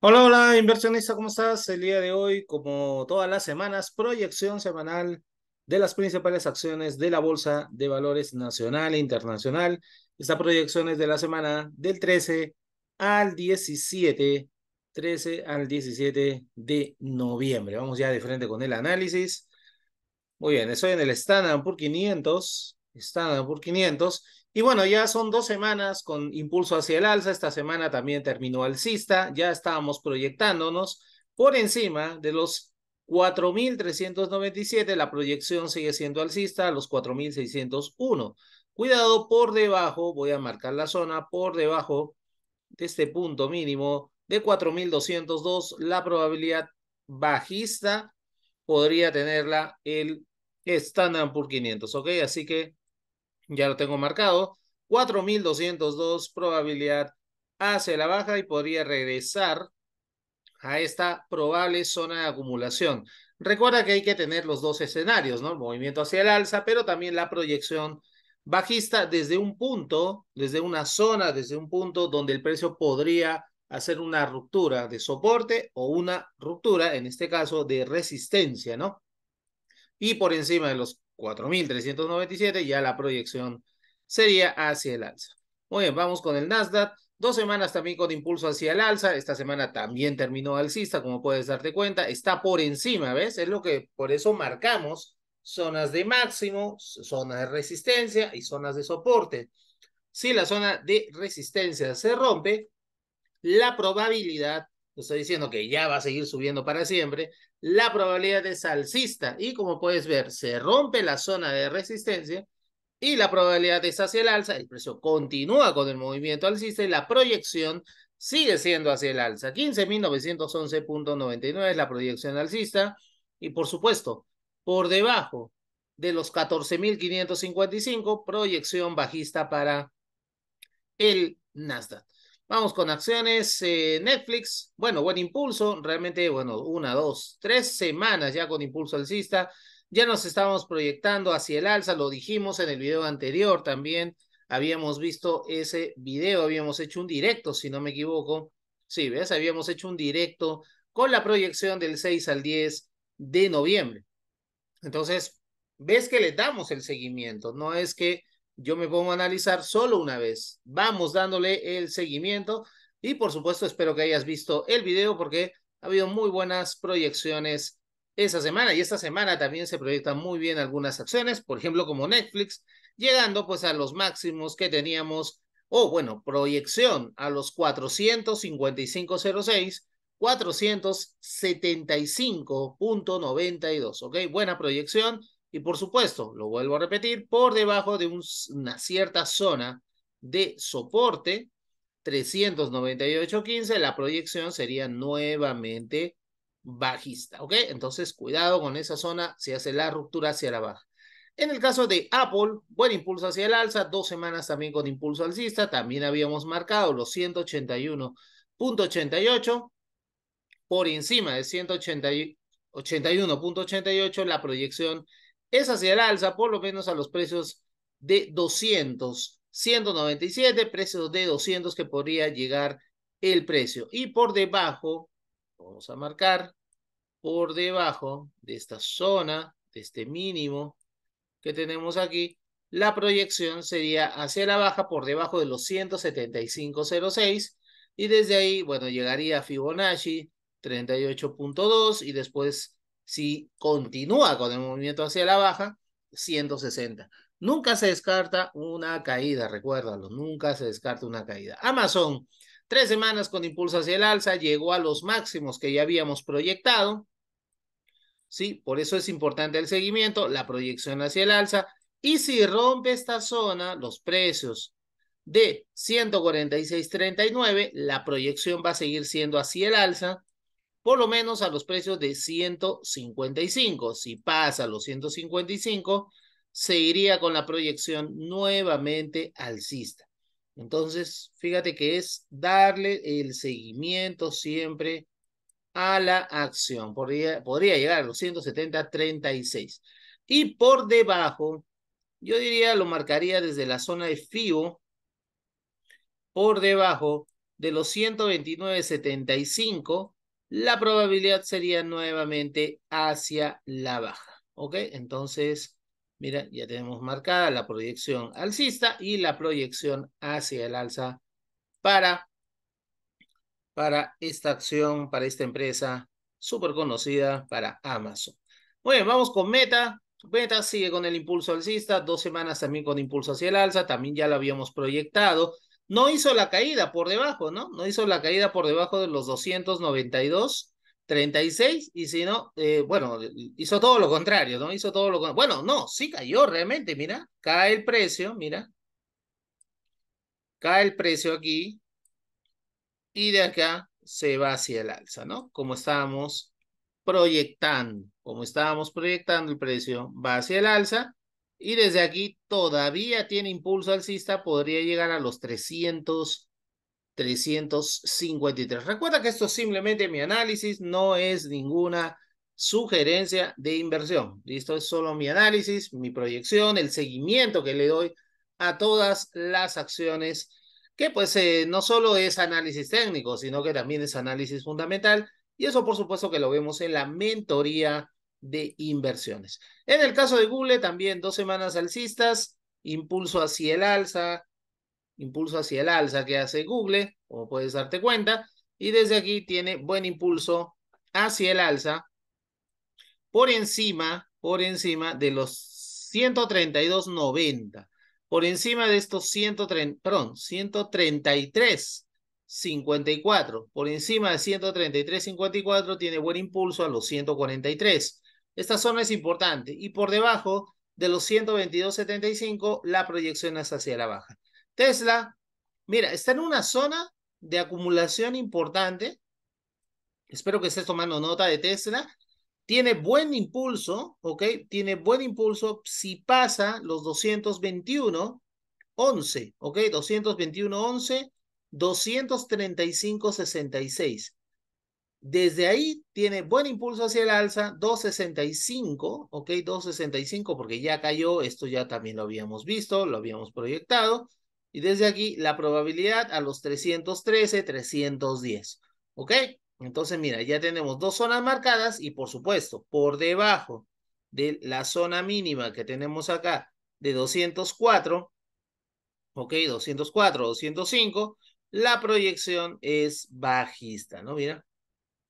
Hola, hola, inversionista, ¿cómo estás? El día de hoy, como todas las semanas, proyección semanal de las principales acciones de la Bolsa de Valores Nacional e Internacional. Esta proyección es de la semana del 13 al 17, 13 al 17 de noviembre. Vamos ya de frente con el análisis. Muy bien, estoy en el Standard por 500, Standard por 500, y bueno, ya son dos semanas con impulso hacia el alza. Esta semana también terminó alcista. Ya estábamos proyectándonos por encima de los 4.397. La proyección sigue siendo alcista, a los 4.601. Cuidado por debajo, voy a marcar la zona por debajo de este punto mínimo de 4.202. La probabilidad bajista podría tenerla el Standard por 500, ¿ok? Así que ya lo tengo marcado, 4.202 probabilidad hacia la baja y podría regresar a esta probable zona de acumulación. Recuerda que hay que tener los dos escenarios, ¿no? El movimiento hacia el alza, pero también la proyección bajista desde un punto, desde una zona, desde un punto donde el precio podría hacer una ruptura de soporte o una ruptura, en este caso, de resistencia, ¿no? Y por encima de los 4.397, ya la proyección sería hacia el alza. Muy bien, vamos con el Nasdaq. Dos semanas también con impulso hacia el alza. Esta semana también terminó alcista, como puedes darte cuenta. Está por encima, ¿ves? Es lo que por eso marcamos zonas de máximo, zonas de resistencia y zonas de soporte. Si la zona de resistencia se rompe, la probabilidad estoy diciendo que ya va a seguir subiendo para siempre, la probabilidad es alcista y como puedes ver, se rompe la zona de resistencia y la probabilidad es hacia el alza, el precio continúa con el movimiento alcista y la proyección sigue siendo hacia el alza. 15.911.99 es la proyección alcista y por supuesto, por debajo de los 14.555, proyección bajista para el Nasdaq. Vamos con acciones. Eh, Netflix, bueno, buen impulso. Realmente, bueno, una, dos, tres semanas ya con impulso alcista. Ya nos estábamos proyectando hacia el alza, lo dijimos en el video anterior también. Habíamos visto ese video, habíamos hecho un directo, si no me equivoco. Sí, ¿ves? Habíamos hecho un directo con la proyección del 6 al 10 de noviembre. Entonces, ves que le damos el seguimiento, no es que yo me pongo a analizar solo una vez. Vamos dándole el seguimiento y por supuesto espero que hayas visto el video porque ha habido muy buenas proyecciones esa semana y esta semana también se proyectan muy bien algunas acciones, por ejemplo como Netflix, llegando pues a los máximos que teníamos, o bueno, proyección a los 455.06, 475.92, ok, buena proyección y por supuesto, lo vuelvo a repetir, por debajo de una cierta zona de soporte, 398.15, la proyección sería nuevamente bajista, ¿ok? Entonces, cuidado con esa zona si hace la ruptura hacia la baja. En el caso de Apple, buen impulso hacia el alza, dos semanas también con impulso alcista, también habíamos marcado los 181.88 por encima de 181.88 la proyección es hacia el alza, por lo menos a los precios de 200, 197, precios de 200 que podría llegar el precio. Y por debajo, vamos a marcar, por debajo de esta zona, de este mínimo que tenemos aquí, la proyección sería hacia la baja por debajo de los 175.06 y desde ahí, bueno, llegaría a Fibonacci 38.2 y después si continúa con el movimiento hacia la baja, 160. Nunca se descarta una caída, recuérdalo, nunca se descarta una caída. Amazon, tres semanas con impulso hacia el alza, llegó a los máximos que ya habíamos proyectado. Sí, por eso es importante el seguimiento, la proyección hacia el alza. Y si rompe esta zona, los precios de 146.39, la proyección va a seguir siendo hacia el alza por lo menos a los precios de 155. Si pasa los 155, se iría con la proyección nuevamente alcista. Entonces, fíjate que es darle el seguimiento siempre a la acción. Podría, podría llegar a los 170.36. Y por debajo, yo diría, lo marcaría desde la zona de FIBO, por debajo de los 129.75 la probabilidad sería nuevamente hacia la baja. ¿Ok? Entonces, mira, ya tenemos marcada la proyección alcista y la proyección hacia el alza para, para esta acción, para esta empresa súper conocida, para Amazon. Muy vamos con Meta. Meta sigue con el impulso alcista, dos semanas también con impulso hacia el alza, también ya lo habíamos proyectado no hizo la caída por debajo, ¿no? No hizo la caída por debajo de los 292, y si no, eh, bueno, hizo todo lo contrario, ¿no? Hizo todo lo Bueno, no, sí cayó realmente, mira, cae el precio, mira. Cae el precio aquí y de acá se va hacia el alza, ¿no? Como estábamos proyectando, como estábamos proyectando el precio, va hacia el alza y desde aquí todavía tiene impulso alcista, podría llegar a los 300, 353. Recuerda que esto es simplemente mi análisis, no es ninguna sugerencia de inversión. Esto es solo mi análisis, mi proyección, el seguimiento que le doy a todas las acciones, que pues eh, no solo es análisis técnico, sino que también es análisis fundamental. Y eso por supuesto que lo vemos en la mentoría de inversiones. En el caso de Google, también dos semanas alcistas, impulso hacia el alza, impulso hacia el alza que hace Google, como puedes darte cuenta, y desde aquí tiene buen impulso hacia el alza por encima, por encima de los 132.90, por encima de estos 130, perdón, 133.54, por encima de 133.54 tiene buen impulso a los 143. Esta zona es importante y por debajo de los 122.75 la proyección es hacia la baja. Tesla, mira, está en una zona de acumulación importante. Espero que estés tomando nota de Tesla. Tiene buen impulso, ¿ok? Tiene buen impulso si pasa los 221.11, ¿ok? 221.11, 235.66. Desde ahí tiene buen impulso hacia el alza, 265, ok, 265 porque ya cayó, esto ya también lo habíamos visto, lo habíamos proyectado, y desde aquí la probabilidad a los 313, 310, ok. Entonces, mira, ya tenemos dos zonas marcadas y por supuesto, por debajo de la zona mínima que tenemos acá de 204, ok, 204, 205, la proyección es bajista, ¿no? Mira,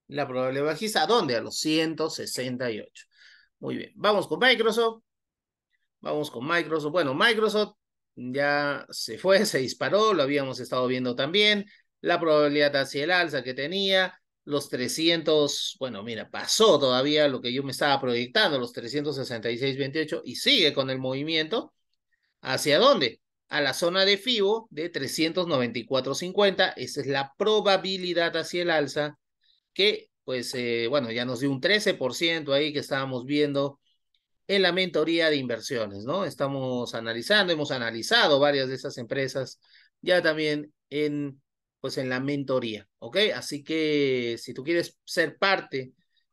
la probabilidad bajista. ¿A dónde? A los 168. Muy bien. Vamos con Microsoft. Vamos con Microsoft. Bueno, Microsoft ya se fue, se disparó, lo habíamos estado viendo también. La probabilidad hacia el alza que tenía, los 300, bueno, mira, pasó todavía lo que yo me estaba proyectando, los 366.28 y sigue con el movimiento. ¿Hacia dónde? A la zona de FIBO de 394.50. Esa es la probabilidad hacia el alza que pues eh, bueno, ya nos dio un 13% ahí que estábamos viendo en la mentoría de inversiones, ¿no? Estamos analizando, hemos analizado varias de esas empresas ya también en pues en la mentoría, ¿ok? Así que si tú quieres ser parte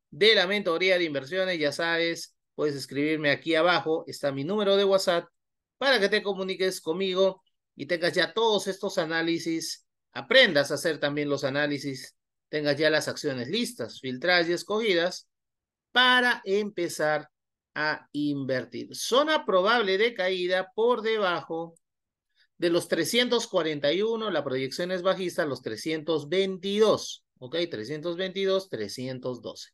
de la mentoría de inversiones, ya sabes, puedes escribirme aquí abajo, está mi número de WhatsApp para que te comuniques conmigo y tengas ya todos estos análisis, aprendas a hacer también los análisis tengas ya las acciones listas, filtradas y escogidas para empezar a invertir. Zona probable de caída por debajo de los 341, la proyección es bajista, los 322, ¿ok? 322, 312.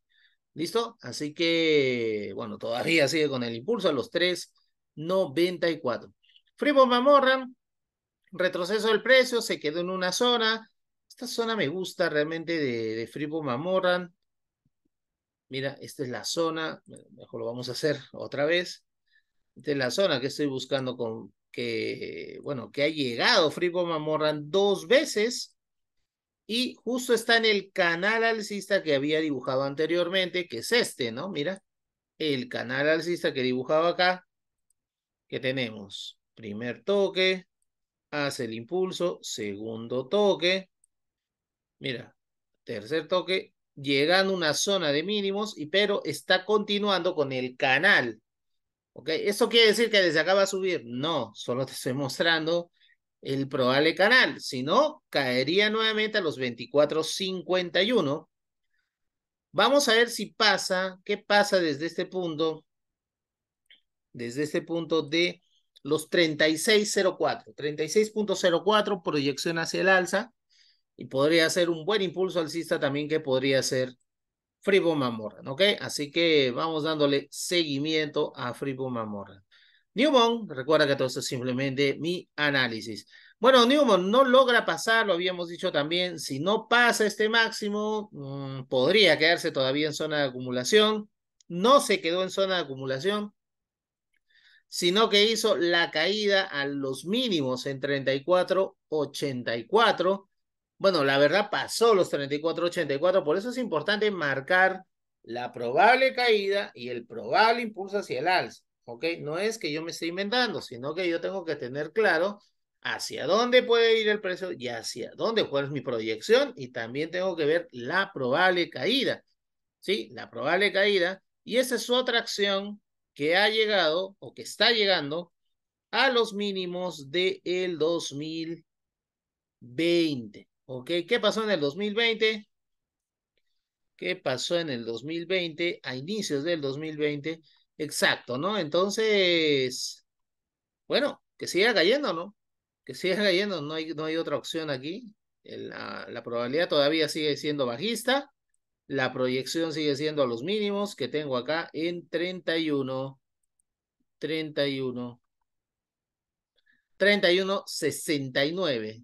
¿Listo? Así que, bueno, todavía sigue con el impulso a los 394. Fribo Mamorran. retroceso del precio, se quedó en una zona, esta zona me gusta realmente de, de Mamorran. Mira, esta es la zona, mejor lo vamos a hacer otra vez. Esta es la zona que estoy buscando con que, bueno, que ha llegado Fripo Mamorran dos veces y justo está en el canal alcista que había dibujado anteriormente, que es este, ¿no? Mira, el canal alcista que dibujaba acá, que tenemos primer toque, hace el impulso, segundo toque, Mira, tercer toque, llegando a una zona de mínimos, y, pero está continuando con el canal. ¿Ok? ¿Eso quiere decir que desde acá va a subir? No, solo te estoy mostrando el probable canal. Si no, caería nuevamente a los 24.51. Vamos a ver si pasa, qué pasa desde este punto, desde este punto de los 36.04. 36.04, proyección hacia el alza y podría ser un buen impulso alcista también que podría ser Fribo Mamorra, ¿ok? Así que vamos dándole seguimiento a Fribo Mamorra. Newman, recuerda que todo esto es simplemente mi análisis. Bueno, Newman no logra pasar, lo habíamos dicho también, si no pasa este máximo, mm, podría quedarse todavía en zona de acumulación. No se quedó en zona de acumulación, sino que hizo la caída a los mínimos en 34.84 bueno, la verdad pasó los 34.84, por eso es importante marcar la probable caída y el probable impulso hacia el alza. ¿Ok? No es que yo me esté inventando, sino que yo tengo que tener claro hacia dónde puede ir el precio y hacia dónde, cuál es mi proyección y también tengo que ver la probable caída. ¿Sí? La probable caída. Y esa es otra acción que ha llegado o que está llegando a los mínimos del el 2020. ¿qué pasó en el 2020? ¿Qué pasó en el 2020? A inicios del 2020. Exacto, ¿no? Entonces, bueno, que siga cayendo, ¿no? Que siga cayendo, no hay, no hay otra opción aquí. La, la probabilidad todavía sigue siendo bajista. La proyección sigue siendo a los mínimos que tengo acá en 31. 31. 31, 69.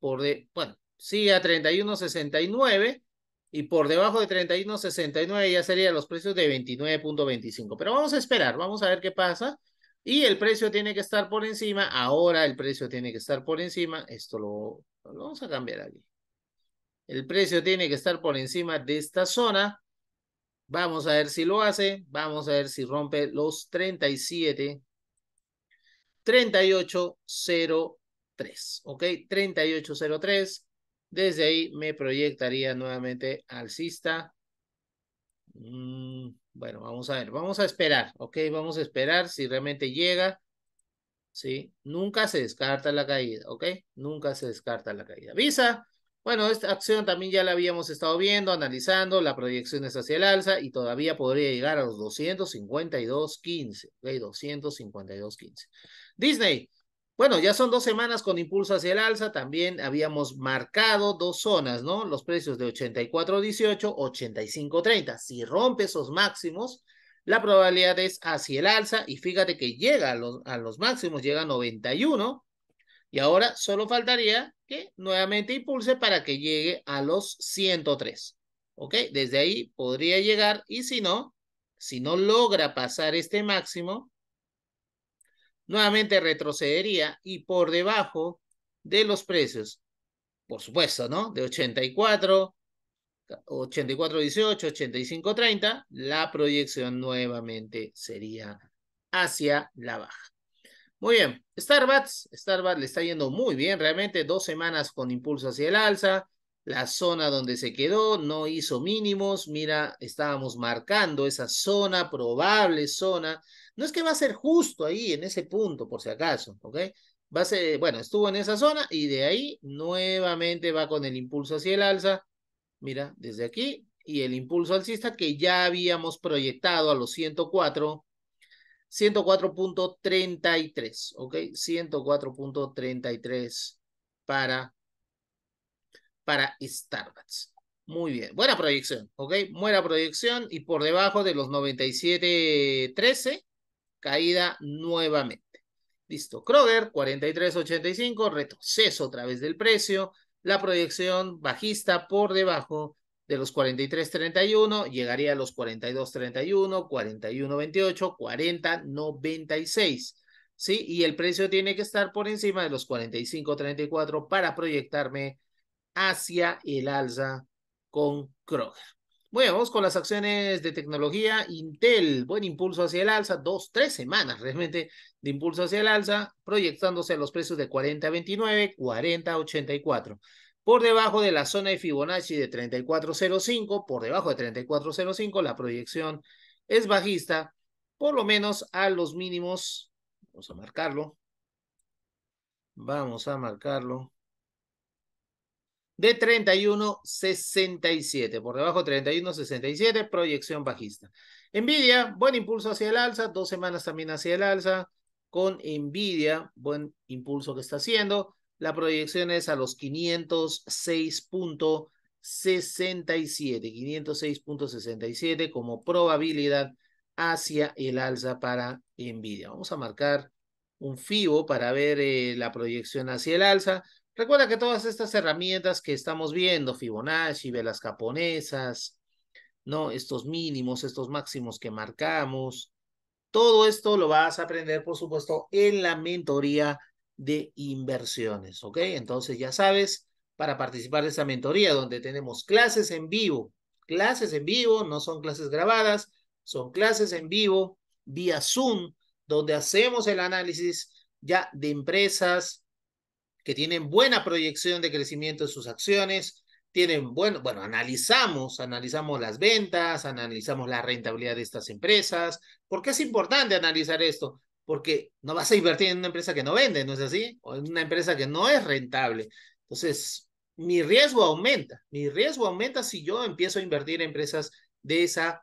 Por de, bueno, sigue a 31.69 y por debajo de 31.69 ya serían los precios de 29.25. Pero vamos a esperar, vamos a ver qué pasa. Y el precio tiene que estar por encima. Ahora el precio tiene que estar por encima. Esto lo, lo vamos a cambiar aquí. El precio tiene que estar por encima de esta zona. Vamos a ver si lo hace. Vamos a ver si rompe los 37. 3803. ¿Ok? 3803. Desde ahí me proyectaría nuevamente alcista. Mm, bueno, vamos a ver, vamos a esperar, ¿ok? Vamos a esperar si realmente llega. ¿sí? Nunca se descarta la caída, ¿ok? Nunca se descarta la caída. Visa, bueno, esta acción también ya la habíamos estado viendo, analizando, la proyección es hacia el alza y todavía podría llegar a los 252.15, ¿ok? 252.15. Disney, bueno, ya son dos semanas con impulso hacia el alza. También habíamos marcado dos zonas, ¿no? Los precios de 84.18, 85.30. Si rompe esos máximos, la probabilidad es hacia el alza. Y fíjate que llega a los, máximos, llega a 91. Y ahora solo faltaría que nuevamente impulse para que llegue a los 103. ¿Ok? Desde ahí podría llegar y si no, si no logra pasar este máximo, nuevamente retrocedería y por debajo de los precios, por supuesto, ¿no? De 84, 85, 85.30, la proyección nuevamente sería hacia la baja. Muy bien, Starbucks, Starbucks le está yendo muy bien, realmente dos semanas con impulso hacia el alza, la zona donde se quedó no hizo mínimos, mira, estábamos marcando esa zona, probable zona no es que va a ser justo ahí, en ese punto, por si acaso, ¿ok? Va a ser, bueno, estuvo en esa zona y de ahí nuevamente va con el impulso hacia el alza. Mira, desde aquí y el impulso alcista que ya habíamos proyectado a los 104, 104.33, ¿ok? 104.33 para, para Starbucks. Muy bien, buena proyección, ¿ok? Buena proyección y por debajo de los 97.13 caída nuevamente. Listo, Kroger 43.85, retroceso a través del precio, la proyección bajista por debajo de los 43.31, llegaría a los 42.31, 41.28, 40.96. ¿Sí? Y el precio tiene que estar por encima de los 45.34 para proyectarme hacia el alza con Kroger. Bueno, vamos con las acciones de tecnología. Intel, buen impulso hacia el alza, dos, tres semanas realmente de impulso hacia el alza, proyectándose a los precios de 40.29, 40.84. Por debajo de la zona de Fibonacci de 34.05, por debajo de 34.05, la proyección es bajista, por lo menos a los mínimos. Vamos a marcarlo. Vamos a marcarlo de 31.67. Por debajo 31.67, proyección bajista. Nvidia, buen impulso hacia el alza, dos semanas también hacia el alza. Con Nvidia, buen impulso que está haciendo. La proyección es a los 506.67, 506.67 como probabilidad hacia el alza para Nvidia. Vamos a marcar un FIBO para ver eh, la proyección hacia el alza. Recuerda que todas estas herramientas que estamos viendo, Fibonacci, velas japonesas, ¿no? Estos mínimos, estos máximos que marcamos, todo esto lo vas a aprender, por supuesto, en la mentoría de inversiones, ¿ok? Entonces ya sabes, para participar de esa mentoría donde tenemos clases en vivo, clases en vivo, no son clases grabadas, son clases en vivo vía Zoom, donde hacemos el análisis ya de empresas, que tienen buena proyección de crecimiento de sus acciones, tienen bueno, bueno, analizamos, analizamos las ventas, analizamos la rentabilidad de estas empresas. ¿Por qué es importante analizar esto? Porque no vas a invertir en una empresa que no vende, ¿no es así? O en una empresa que no es rentable. Entonces, mi riesgo aumenta, mi riesgo aumenta si yo empiezo a invertir en empresas de esa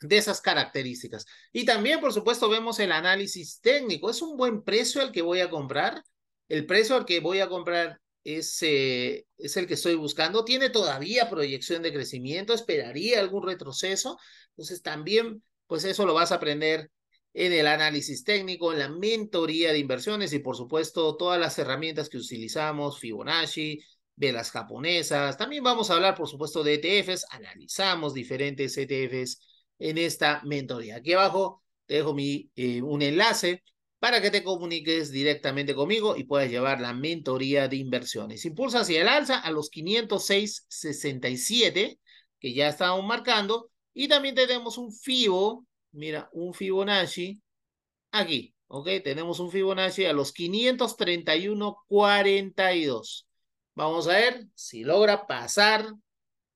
de esas características. Y también, por supuesto, vemos el análisis técnico. ¿Es un buen precio el que voy a comprar? El precio al que voy a comprar es, eh, es el que estoy buscando. Tiene todavía proyección de crecimiento, esperaría algún retroceso. Entonces también, pues eso lo vas a aprender en el análisis técnico, en la mentoría de inversiones y por supuesto todas las herramientas que utilizamos, Fibonacci, velas japonesas. También vamos a hablar, por supuesto, de ETFs. Analizamos diferentes ETFs en esta mentoría. Aquí abajo te dejo mi, eh, un enlace para que te comuniques directamente conmigo y puedas llevar la mentoría de inversiones. Impulsa hacia el alza a los 506.67 que ya estamos marcando y también tenemos un FIBO, mira, un Fibonacci aquí, ¿ok? Tenemos un Fibonacci a los 531.42. Vamos a ver si logra pasar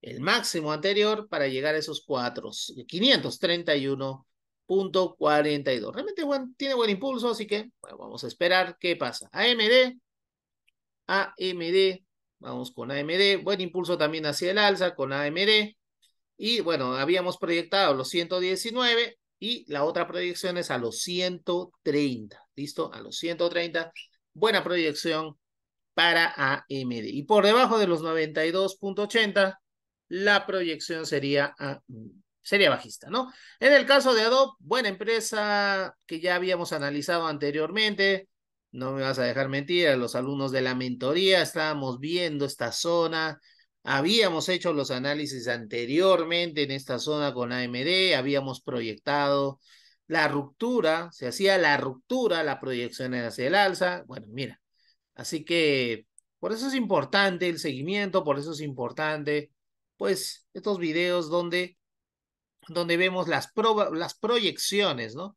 el máximo anterior para llegar a esos 4, 531.42. .42. Realmente tiene buen impulso, así que vamos a esperar qué pasa. AMD, AMD, vamos con AMD, buen impulso también hacia el alza con AMD. Y bueno, habíamos proyectado los 119 y la otra proyección es a los 130, ¿listo? A los 130, buena proyección para AMD. Y por debajo de los 92.80, la proyección sería a sería bajista, ¿no? En el caso de Adobe, buena empresa que ya habíamos analizado anteriormente, no me vas a dejar mentir, a los alumnos de la mentoría estábamos viendo esta zona, habíamos hecho los análisis anteriormente en esta zona con AMD, habíamos proyectado la ruptura, se hacía la ruptura, la proyección era hacia el alza, bueno, mira, así que por eso es importante el seguimiento, por eso es importante, pues, estos videos donde donde vemos las, las proyecciones, ¿no?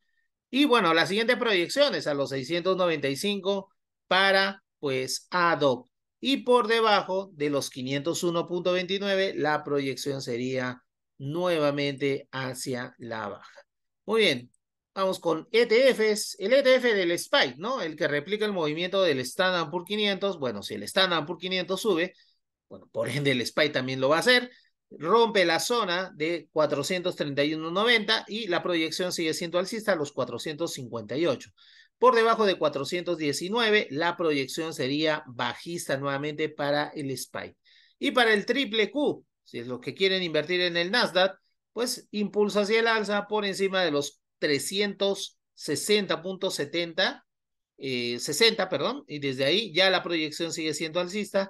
Y bueno, las siguientes proyecciones a los 695 para pues ADOC. Y por debajo de los 501.29, la proyección sería nuevamente hacia la baja. Muy bien, vamos con ETFs. El ETF del SPY, ¿no? El que replica el movimiento del Standard por 500. Bueno, si el Standard por 500 sube, bueno, por ende el SPY también lo va a hacer rompe la zona de 431.90 y la proyección sigue siendo alcista a los 458. Por debajo de 419, la proyección sería bajista nuevamente para el SPY. Y para el triple Q, si es lo que quieren invertir en el Nasdaq, pues impulsa hacia el alza por encima de los 360.70, eh, 60, perdón, y desde ahí ya la proyección sigue siendo alcista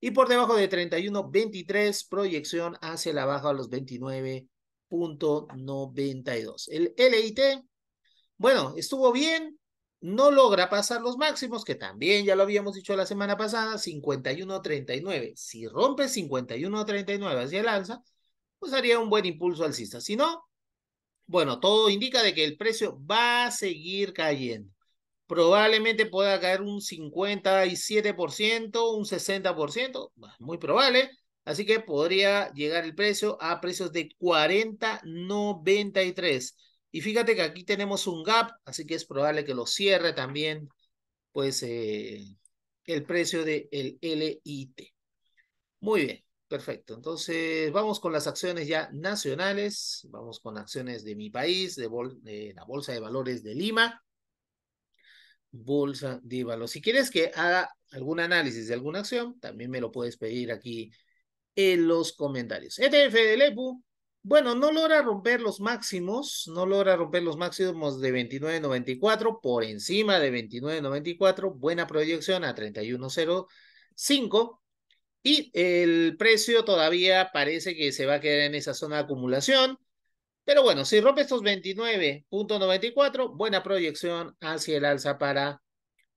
Y por debajo de 31.23, proyección hacia la baja a los 29.92. El LIT, bueno, estuvo bien, no logra pasar los máximos, que también ya lo habíamos dicho la semana pasada, 51.39. Si rompe 51.39 hacia el alza, pues haría un buen impulso alcista. Si no, bueno, todo indica de que el precio va a seguir cayendo probablemente pueda caer un 57%, un 60%, muy probable. Así que podría llegar el precio a precios de 40.93. Y fíjate que aquí tenemos un gap, así que es probable que lo cierre también, pues, eh, el precio del el LIT. Muy bien, perfecto. Entonces, vamos con las acciones ya nacionales. Vamos con acciones de mi país, de la Bolsa de Valores de Lima bolsa de Si quieres que haga algún análisis de alguna acción, también me lo puedes pedir aquí en los comentarios. ETF de EPU, bueno, no logra romper los máximos, no logra romper los máximos de 29.94 por encima de 29.94, buena proyección a 31.05 y el precio todavía parece que se va a quedar en esa zona de acumulación. Pero bueno, si rompe estos 29.94, buena proyección hacia el alza para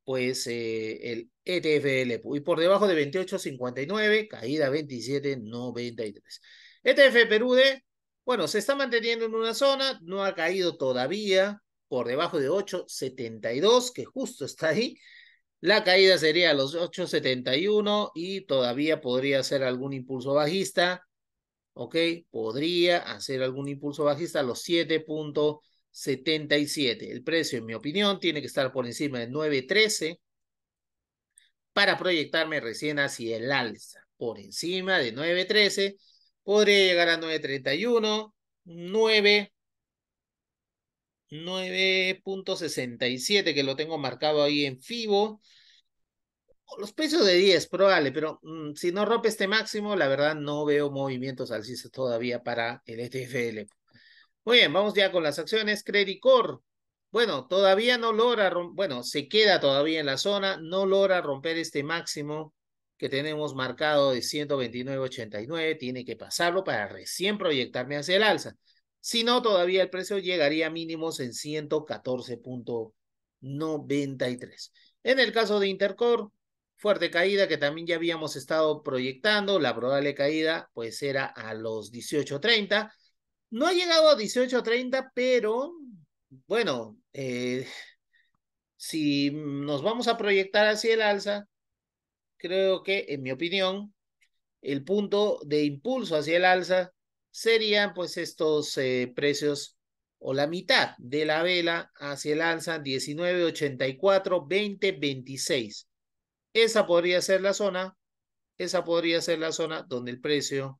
pues eh, el ETF Y por debajo de 28.59, caída 27.93. ETF Perú de, bueno, se está manteniendo en una zona, no ha caído todavía por debajo de 8.72, que justo está ahí. La caída sería a los 8.71 y todavía podría ser algún impulso bajista ¿ok? Podría hacer algún impulso bajista a los 7.77. El precio, en mi opinión, tiene que estar por encima de 9.13 para proyectarme recién hacia el alza. Por encima de 9.13, podría llegar a 9.31, 9. 9.67 que lo tengo marcado ahí en FIBO los precios de 10, probable, pero mm, si no rompe este máximo, la verdad no veo movimientos alcistas todavía para el ETFL. Muy bien, vamos ya con las acciones. Credit Core. bueno, todavía no logra, bueno, se queda todavía en la zona, no logra romper este máximo que tenemos marcado de 129.89, tiene que pasarlo para recién proyectarme hacia el alza. Si no, todavía el precio llegaría a mínimos en 114.93. En el caso de Intercore, fuerte caída que también ya habíamos estado proyectando. La probable caída pues era a los 18.30. No ha llegado a 18.30, pero bueno, eh, si nos vamos a proyectar hacia el alza, creo que en mi opinión, el punto de impulso hacia el alza serían pues estos eh, precios o la mitad de la vela hacia el alza 19.84, 20.26. Esa podría ser la zona, esa podría ser la zona donde el precio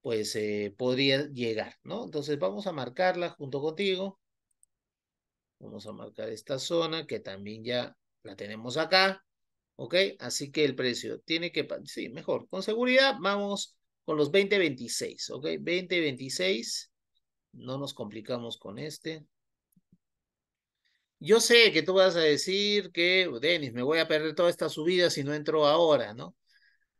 pues eh, podría llegar, ¿no? Entonces vamos a marcarla junto contigo. Vamos a marcar esta zona que también ya la tenemos acá, ¿ok? Así que el precio tiene que, sí, mejor, con seguridad vamos con los 20.26, ¿ok? 20.26, no nos complicamos con este. Yo sé que tú vas a decir que, Denis, me voy a perder toda esta subida si no entro ahora, ¿no?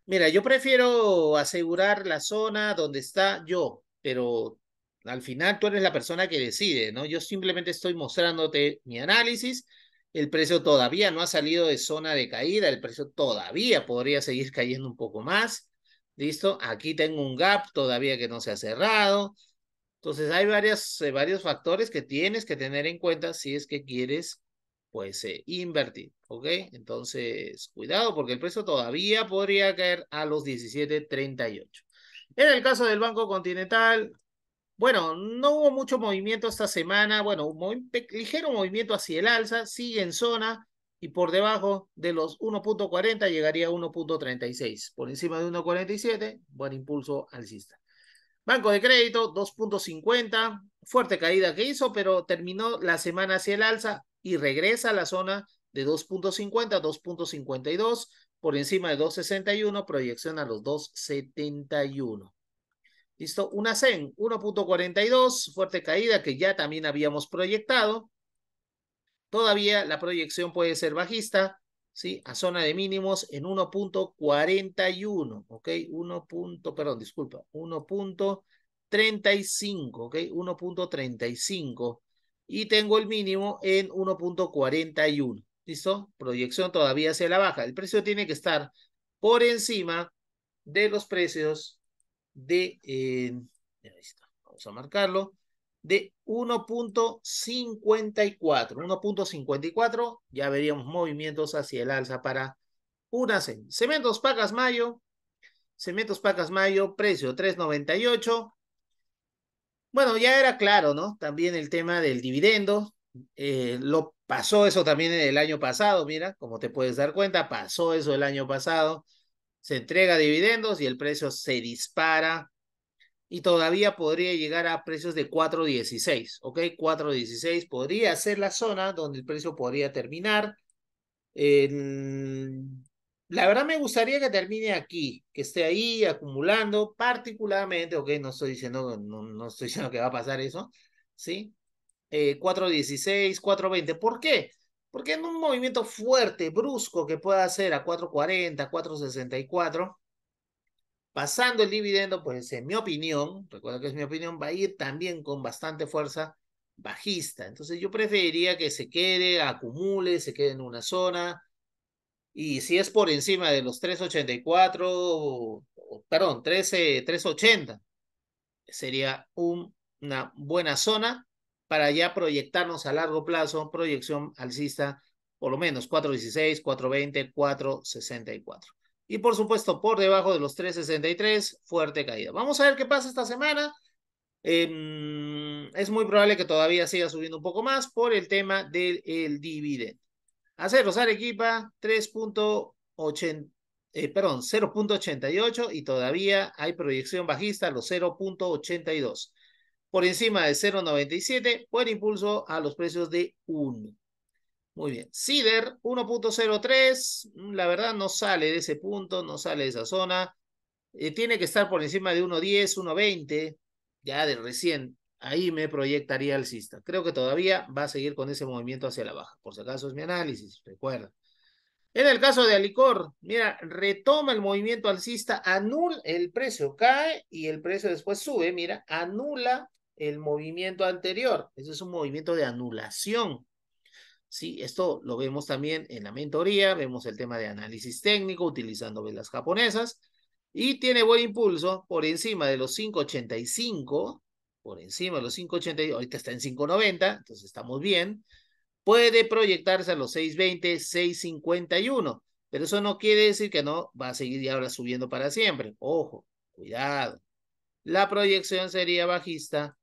Mira, yo prefiero asegurar la zona donde está yo, pero al final tú eres la persona que decide, ¿no? Yo simplemente estoy mostrándote mi análisis. El precio todavía no ha salido de zona de caída, el precio todavía podría seguir cayendo un poco más. ¿Listo? Aquí tengo un gap todavía que no se ha cerrado. Entonces hay eh, varios factores que tienes que tener en cuenta si es que quieres pues, eh, invertir, ¿ok? Entonces, cuidado porque el precio todavía podría caer a los 17.38. En el caso del Banco Continental, bueno, no hubo mucho movimiento esta semana, bueno, un ligero movimiento hacia el alza, sigue en zona y por debajo de los 1.40 llegaría a 1.36, por encima de 1.47, buen impulso alcista. Banco de crédito, 2.50, fuerte caída que hizo, pero terminó la semana hacia el alza y regresa a la zona de 2.50 2.52, por encima de 2.61, proyección a los 2.71. Listo, una CEN, e 1.42, fuerte caída que ya también habíamos proyectado. Todavía la proyección puede ser bajista, ¿sí? A zona de mínimos en 1.41, ¿ok? 1. Punto, perdón, disculpa, 1.35, ¿ok? 1.35. Y tengo el mínimo en 1.41, ¿listo? Proyección todavía hacia la baja. El precio tiene que estar por encima de los precios de... Eh, vamos a marcarlo de 1.54. 1.54, ya veríamos movimientos hacia el alza para una Cementos Pacas Mayo, Cementos Pacas Mayo, precio 3.98. Bueno, ya era claro, ¿no? También el tema del dividendo, eh, lo pasó eso también el año pasado, mira, como te puedes dar cuenta, pasó eso el año pasado. Se entrega dividendos y el precio se dispara y todavía podría llegar a precios de 4.16, ¿ok? 4.16 podría ser la zona donde el precio podría terminar. la verdad me gustaría que termine aquí, que esté ahí acumulando, particularmente, ok, no estoy diciendo, no, estoy diciendo que va a pasar eso, ¿sí? 4.16, eh, 4.20, ¿por qué? Porque en un movimiento fuerte, brusco que pueda hacer a 4.40, 4.64, Pasando el dividendo, pues en mi opinión, recuerda que es mi opinión, va a ir también con bastante fuerza bajista. Entonces yo preferiría que se quede, acumule, se quede en una zona. Y si es por encima de los 384, perdón, 380, sería una buena zona para ya proyectarnos a largo plazo, proyección alcista por lo menos 416, 420, 464. Y por supuesto, por debajo de los 363, fuerte caída. Vamos a ver qué pasa esta semana. Em, es muy probable que todavía siga subiendo un poco más por el tema del el dividendo. Aceros Arequipa, 3.80, eh, perdón, 0.88 y todavía hay proyección bajista a los 0.82. Por encima de 0.97, buen impulso a los precios de 1. Muy bien. CIDER 1.03, mm, la verdad no sale de ese punto, no sale de esa zona. Eh, tiene que estar por encima de 1.10, 1.20, ya de recién. Ahí me proyectaría alcista. Creo que todavía va a seguir con ese movimiento hacia la baja. Por si acaso es mi análisis, recuerda. En el caso de Alicor, mira, retoma el movimiento alcista, anula el precio, cae y el precio después sube, mira, anula el movimiento anterior. eso es un movimiento de anulación. ¿sí? Esto lo vemos también en la mentoría, vemos el tema de análisis técnico utilizando velas japonesas y tiene buen impulso por encima de los 585, por encima de los 5.80. ahorita está en 590, entonces estamos bien. Puede proyectarse a los 620, 651, pero eso no quiere decir que no va a seguir y ahora subiendo para siempre. Ojo, cuidado. La proyección sería bajista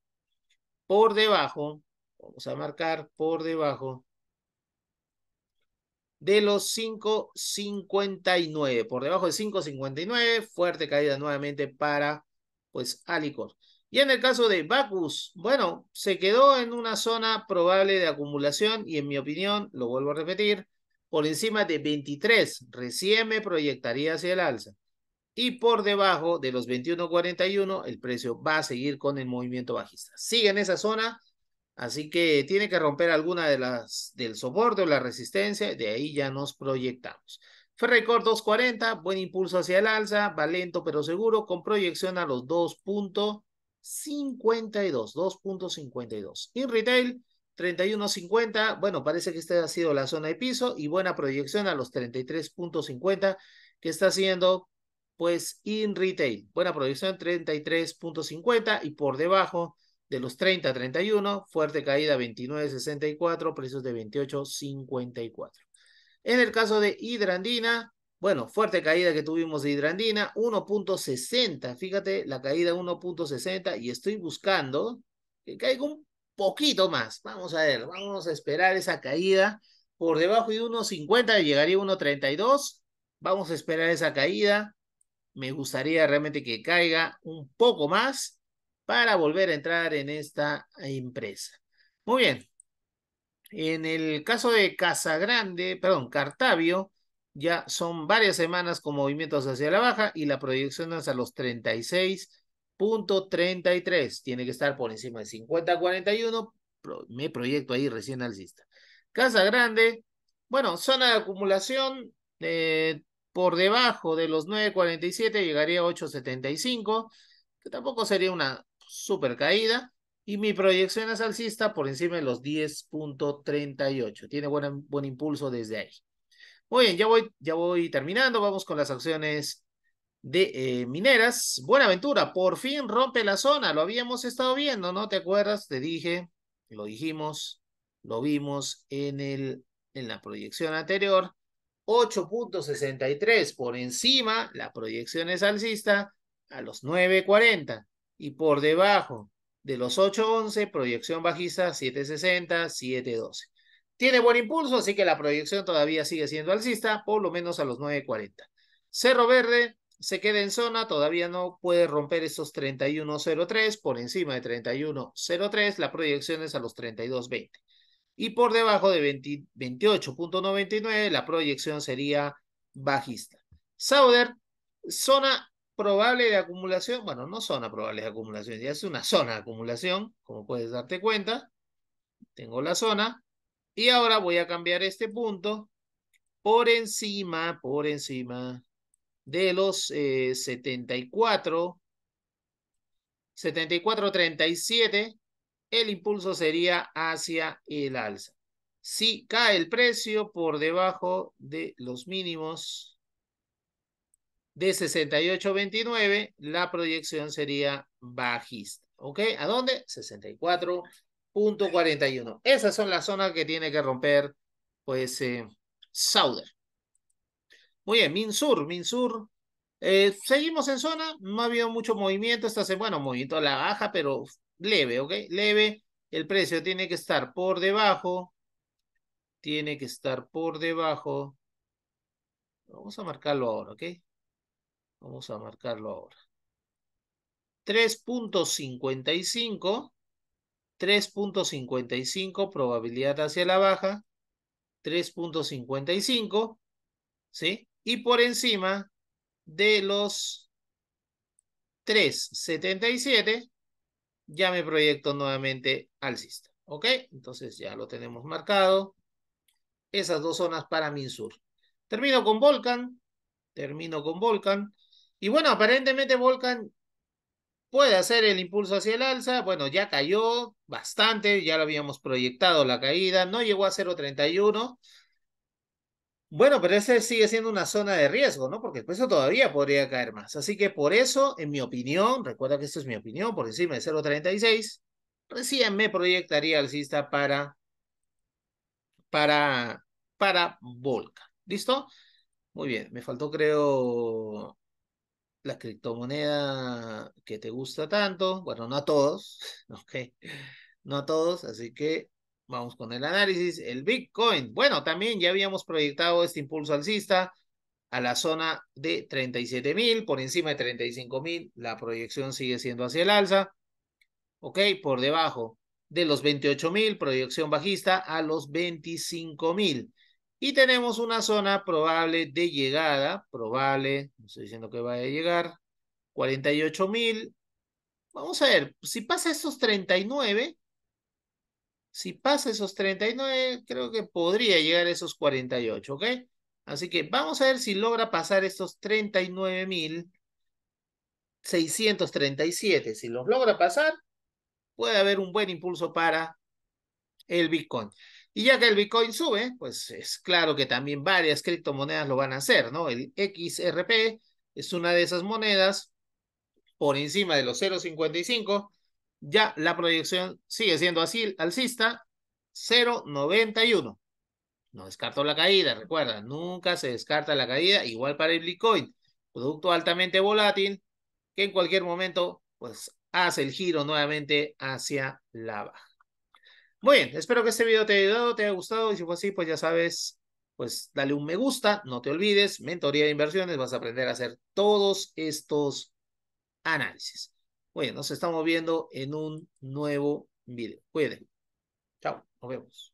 por debajo, vamos a marcar por debajo de los 5.59. Por debajo de 5.59, fuerte caída nuevamente para pues Alicor. Y en el caso de Bacus, bueno, se quedó en una zona probable de acumulación y en mi opinión, lo vuelvo a repetir, por encima de 23 recién me proyectaría hacia el alza. Y por debajo de los 21.41 el precio va a seguir con el movimiento bajista. Sigue en esa zona Así que tiene que romper alguna de las del soporte o la resistencia, de ahí ya nos proyectamos. Ferrecor 240, buen impulso hacia el alza, va lento pero seguro, con proyección a los 2.52, 2.52. In retail 31.50, bueno, parece que esta ha sido la zona de piso y buena proyección a los 33.50 que está haciendo pues in retail. Buena proyección 33.50 y por debajo de los 30 a 31, fuerte caída 29.64, precios de 28.54. En el caso de hidrandina, bueno, fuerte caída que tuvimos de hidrandina, 1.60, fíjate, la caída 1.60 y estoy buscando que caiga un poquito más. Vamos a ver, vamos a esperar esa caída por debajo de 1.50, llegaría a 1.32. Vamos a esperar esa caída. Me gustaría realmente que caiga un poco más para volver a entrar en esta empresa. Muy bien. En el caso de Casa Grande, perdón, Cartavio, ya son varias semanas con movimientos hacia la baja y la proyección es a los 36.33. Tiene que estar por encima de 50.41. Me proyecto ahí recién alcista. Casa Grande, bueno, zona de acumulación eh, por debajo de los 9.47 llegaría a 8.75, que tampoco sería una super caída. Y mi proyección es alcista por encima de los 10.38. Tiene buen, buen impulso desde ahí. Muy bien, ya voy, ya voy terminando. Vamos con las acciones de mineras eh, Mineras. Buenaventura, por fin rompe la zona. Lo habíamos estado viendo, ¿no? ¿Te acuerdas? Te dije, lo dijimos, lo vimos en, el, en la proyección anterior. 8.63 por encima, la proyección es alcista a los 9.40 y por debajo de los 8.11, proyección bajista 7.60, 7.12. Tiene buen impulso, así que la proyección todavía sigue siendo alcista, por lo menos a los 9.40. Cerro Verde se queda en zona, todavía no puede romper esos 31.03, por encima de 31.03, la proyección es a los 32.20. Y por debajo de 28.99, la proyección sería bajista. Sauder, zona probable de acumulación, bueno, no zona probable de acumulación, ya es una zona de acumulación, como puedes darte cuenta. Tengo la zona. Y ahora voy a cambiar este punto por encima, por encima de los 74, 74, 37, el impulso sería hacia el alza. Si cae el precio por debajo de los mínimos de 68.29, la proyección sería bajista. ¿Ok? ¿A dónde? 64.41. Esas son las zonas que tiene que romper, pues, eh, Sauder. Muy bien, Minsur, Minsur. Eh, seguimos en zona, no ha habido mucho movimiento esta semana, bueno, movimiento a la baja, pero leve, ¿ok? Leve, el precio tiene que estar por debajo, tiene que estar por debajo, vamos a marcarlo ahora, ¿ok? Vamos a marcarlo ahora. 3.55, 3.55, probabilidad hacia la baja, 3.55, ¿sí? Y por encima de los 3.77, ya me proyecto nuevamente sistema. ¿ok? Entonces ya lo tenemos marcado. Esas dos zonas para Minsur. Termino con Volcan, termino con Volcan. Y bueno, aparentemente Volcan puede hacer el impulso hacia el alza. Bueno, ya cayó bastante, ya lo habíamos proyectado la caída, no llegó a 0.31. Bueno, pero ese sigue siendo una zona de riesgo, ¿no? Porque después todavía podría caer más. Así que por eso, en mi opinión, recuerda que esto es mi opinión, por encima de 0.36, recién me proyectaría alcista para, para, para Volca. ¿Listo? Muy bien, me faltó creo la criptomoneda que te gusta tanto, bueno, no a todos, ok, no a todos, así que vamos con el análisis. El Bitcoin, bueno, también ya habíamos proyectado este impulso alcista a la zona de 37 mil, por encima de 35 mil, la proyección sigue siendo hacia el alza, ok, por debajo de los 28 mil, proyección bajista a los 25 mil. Y tenemos una zona probable de llegada, probable, no estoy diciendo que vaya a llegar, 48 mil. Vamos a ver, si pasa esos 39, si pasa esos 39, creo que podría llegar a esos 48, ¿ok? Así que vamos a ver si logra pasar estos 39.637. mil. Si los logra pasar, puede haber un buen impulso para el Bitcoin. Y ya que el Bitcoin sube, pues es claro que también varias criptomonedas lo van a hacer, ¿no? El XRP es una de esas monedas por encima de los 0.55. Ya la proyección sigue siendo así, alcista, 0.91. No descarto la caída, recuerda, nunca se descarta la caída, igual para el Bitcoin, producto altamente volátil que en cualquier momento pues hace el giro nuevamente hacia la baja. Muy bien, espero que este video te haya ayudado, te haya gustado y si fue así, pues ya sabes, pues dale un me gusta, no te olvides, mentoría de inversiones, vas a aprender a hacer todos estos análisis. Muy bien, nos estamos viendo en un nuevo video. Cuídense. Chao, nos vemos.